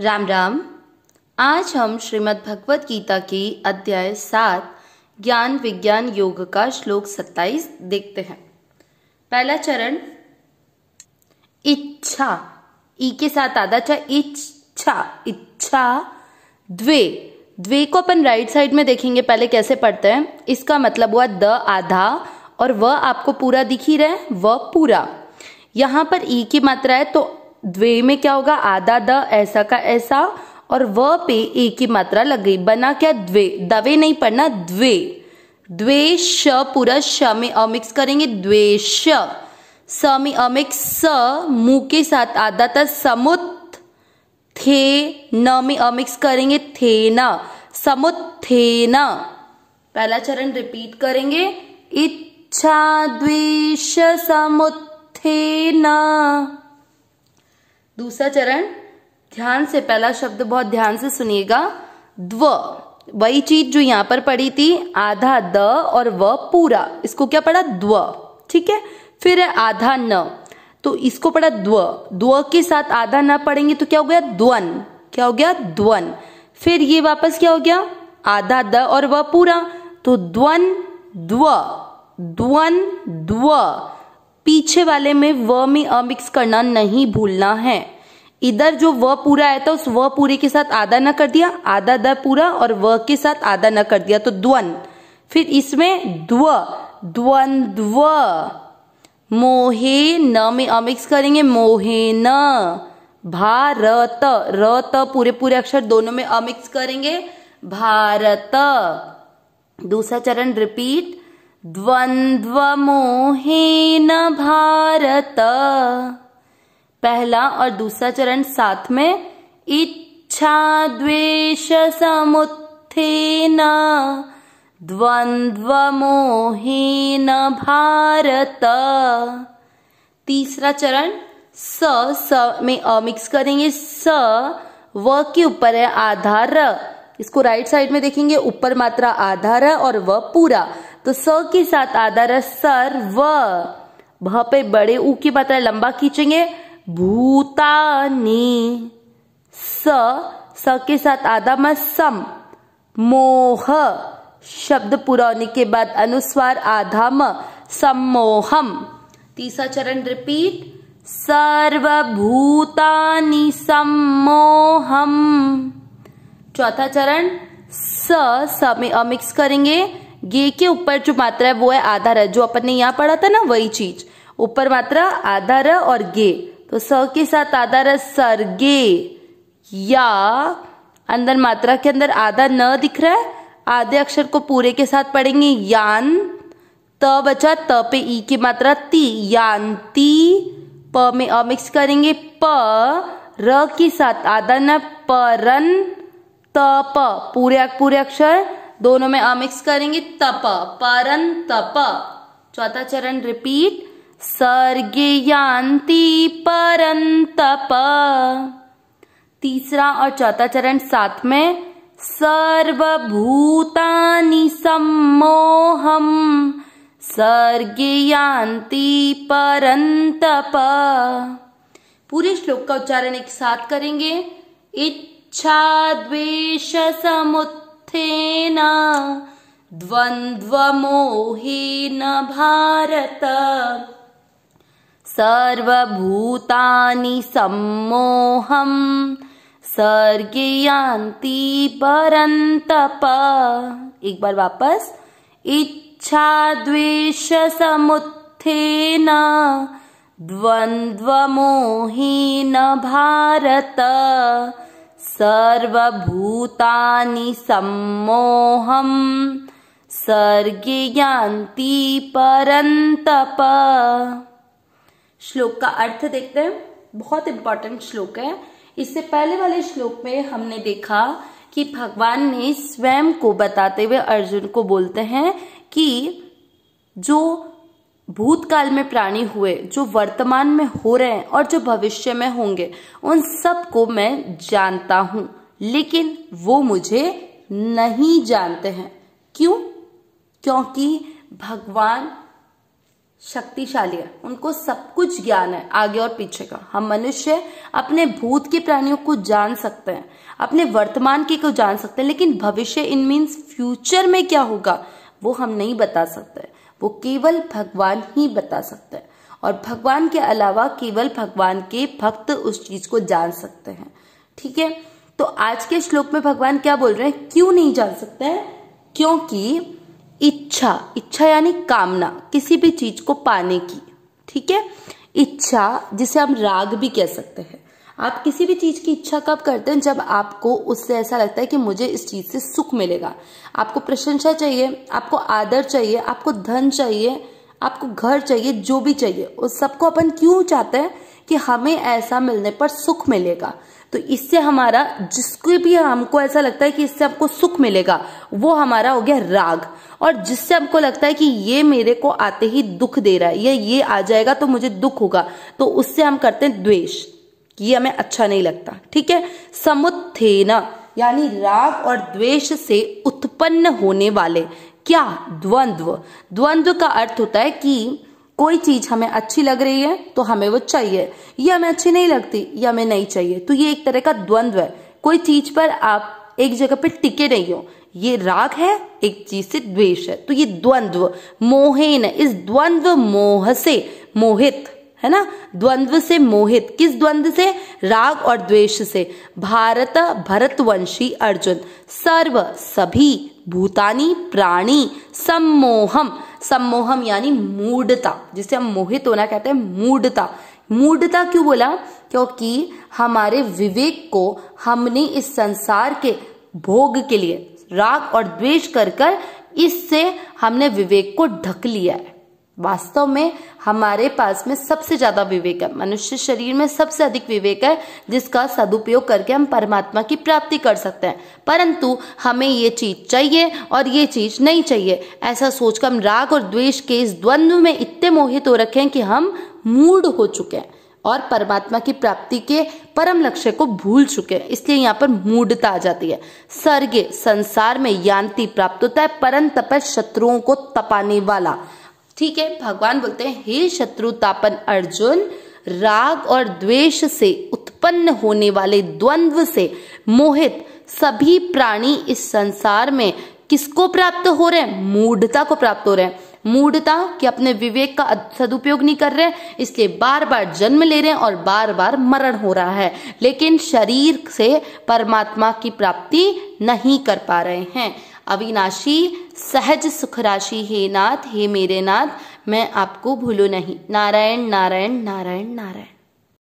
राम राम आज हम श्रीमद् भगवत गीता के अध्याय सात ज्ञान विज्ञान योग का श्लोक सत्ताईस देखते हैं पहला चरण इच्छा ई के साथ आधा चा इच्छा इच्छा द्वे द्वे को अपन राइट साइड में देखेंगे पहले कैसे पढ़ते हैं इसका मतलब हुआ द आधा और वह आपको पूरा दिख ही व वह पूरा यहां पर ई की मात्रा है तो द्वे में क्या होगा आधा द ऐसा का ऐसा और व पे ए की मात्रा लग गई बना क्या द्वे दवे नहीं पढ़ना द्वे द्वे श पूरा श में अमिक्स करेंगे द्वे स में अमिक्स स मुंह के साथ आधा था समुत थे न में अमिक्स करेंगे थे न समुत थे न पहला चरण रिपीट करेंगे इच्छा द्वेष समुत्थे न दूसरा चरण ध्यान से पहला शब्द बहुत ध्यान से सुनिएगा द्व वही चीज जो यहां पर पड़ी थी आधा द और व पूरा इसको क्या पड़ा द्व ठीक है फिर है आधा न तो इसको पड़ा द्व द्व के साथ आधा न पड़ेंगे तो क्या हो गया द्वन क्या हो गया द्वन फिर ये वापस क्या हो गया आधा द और व पूरा तो द्वन द्व द्वन द्व पीछे वाले में व में अमिक्स करना नहीं भूलना है इधर जो व पूरा आया था उस व पूरे के साथ आधा ना कर दिया आधा द पूरा और व के साथ आधा ना कर दिया तो द्वन फिर इसमें द्व द्वंद्व मोहे न में अमिक्स करेंगे मोहे न भारत र त पूरे पूरे अक्षर दोनों में अमिक्स करेंगे भारत दूसरा चरण रिपीट द्वंद्वमोहेन भारत पहला और दूसरा चरण साथ में इच्छा द्वेष समुत्थेन द्वंद्वमोहेन भारत तीसरा चरण स स में अ मिक्स करेंगे स व के ऊपर है आधार इसको राइट साइड में देखेंगे ऊपर मात्रा आधार और व पूरा तो स के साथ आधा है सर व भ पे बड़े ऊ की मात्रा लंबा खींचेंगे भूतानी स स के साथ आधा में सम मोह शब्द पूरा होने के बाद अनुस्वार आधा म सम्मोहम तीसरा चरण रिपीट सर्वभूतानि सम्मोहम चौथा चरण स स में अमिक्स करेंगे गे के ऊपर जो मात्रा है वो है आधा है जो अपन ने यहाँ पढ़ा था ना वही चीज ऊपर मात्रा आधार और गे तो स के साथ आधार है सर गे या अंदर मात्रा के अंदर आधा न दिख रहा है आधे अक्षर को पूरे के साथ पढ़ेंगे यान त बचा त पे ई की मात्रा ती यान ती प में अमिक्स करेंगे प र के साथ आधा न परन त प पूरे पूरे अक्षर दोनों में अमिक्स करेंगे तप परन तप चौथा चरण रिपीट सर्गे यान्ति परन तप तीसरा और चौथा चरण साथ में सर्वभूतानि सम्मोहम सर्गे परन तप पूरे श्लोक का उच्चारण एक साथ करेंगे इच्छा द्वेष समुत् मोहेन द्वन्द्वमोहेन भारत सर्वभूतानि सम्मोहम् सर्गे परन्तप एक बार वापस इच्छा द्वेष समुत्थेन द्वन्द्वमोहेन भारत सर्वभूतानि सम्मोहम् सर्गे यान्ति परन्तप श्लोक का अर्थ देखते हैं बहुत इंपॉर्टेंट श्लोक है इससे पहले वाले श्लोक में हमने देखा कि भगवान ने स्वयं को बताते हुए अर्जुन को बोलते हैं कि जो भूतकाल में प्राणी हुए जो वर्तमान में हो रहे हैं और जो भविष्य में होंगे उन सब को मैं जानता हूं लेकिन वो मुझे नहीं जानते हैं क्यों क्योंकि भगवान शक्तिशाली है उनको सब कुछ ज्ञान है आगे और पीछे का हम मनुष्य अपने भूत के प्राणियों को जान सकते हैं अपने वर्तमान के को जान सकते हैं लेकिन भविष्य इन मीन्स फ्यूचर में क्या होगा वो हम नहीं बता सकते वो केवल भगवान ही बता सकते हैं और भगवान के अलावा केवल भगवान के भक्त उस चीज को जान सकते हैं ठीक है तो आज के श्लोक में भगवान क्या बोल रहे हैं क्यों नहीं जान सकते हैं क्योंकि इच्छा इच्छा यानी कामना किसी भी चीज को पाने की ठीक है इच्छा जिसे हम राग भी कह सकते हैं आप किसी भी चीज़ की इच्छा कब करते हैं जब आपको उससे ऐसा लगता है कि मुझे इस चीज़ से सुख मिलेगा आपको प्रशंसा चाहिए आपको आदर चाहिए आपको धन चाहिए आपको घर चाहिए जो भी चाहिए उस सबको अपन क्यों चाहते हैं कि हमें ऐसा मिलने पर सुख मिलेगा तो इससे हमारा जिसको भी हमको ऐसा लगता है कि इससे आपको सुख मिलेगा वो हमारा हो गया राग और जिससे हमको लगता है कि ये मेरे को आते ही दुख दे रहा है या ये आ जाएगा तो मुझे दुख होगा तो उससे हम करते हैं द्वेष कि हमें अच्छा नहीं लगता ठीक है समुत्थेन यानी राग और द्वेष से उत्पन्न होने वाले क्या द्वंद्व द्वंद्व का अर्थ होता है कि कोई चीज हमें अच्छी लग रही है तो हमें वो चाहिए ये हमें अच्छी नहीं लगती ये हमें नहीं चाहिए तो ये एक तरह का द्वंद्व है कोई चीज पर आप एक जगह पर टिके नहीं हो ये राग है एक चीज से द्वेष है तो ये द्वंद्व मोहेन इस द्वंद्व मोह से मोहित है ना द्वंद्व से मोहित किस द्वंद्व से राग और द्वेष से भारत भरतवंशी अर्जुन सर्व सभी भूतानी प्राणी सम्मोहम सम्मोहम यानी मूडता जिसे हम मोहित होना कहते हैं मूडता मूडता क्यों बोला क्योंकि हमारे विवेक को हमने इस संसार के भोग के लिए राग और द्वेष कर कर इससे हमने विवेक को ढक लिया है वास्तव में हमारे पास में सबसे ज्यादा विवेक है मनुष्य शरीर में सबसे अधिक विवेक है जिसका सदुपयोग करके हम परमात्मा की प्राप्ति कर सकते हैं परंतु हमें ये चीज चाहिए और ये चीज नहीं चाहिए ऐसा सोचकर हम राग और द्वेष के इस द्वंद्व में इतने मोहित हो रखे हैं कि हम मूड हो चुके हैं और परमात्मा की प्राप्ति के परम लक्ष्य को भूल चुके हैं इसलिए यहाँ पर मूढ़ता आ जाती है सर्गे संसार में यांति प्राप्त होता है परम तप शत्रुओं को तपाने वाला ठीक है भगवान बोलते हैं हे शत्रु तापन अर्जुन राग और द्वेष से उत्पन्न होने वाले द्वंद्व से मोहित सभी प्राणी इस संसार में किसको प्राप्त हो रहे हैं मूढ़ता को प्राप्त हो रहे हैं मूढ़ता कि अपने विवेक का सदुपयोग नहीं कर रहे हैं इसलिए बार बार जन्म ले रहे हैं और बार बार मरण हो रहा है लेकिन शरीर से परमात्मा की प्राप्ति नहीं कर पा रहे हैं अविनाशी सहज सुख राशि हे नाथ हे मेरे नाथ मैं आपको भूलू नहीं नारायण नारायण नारायण नारायण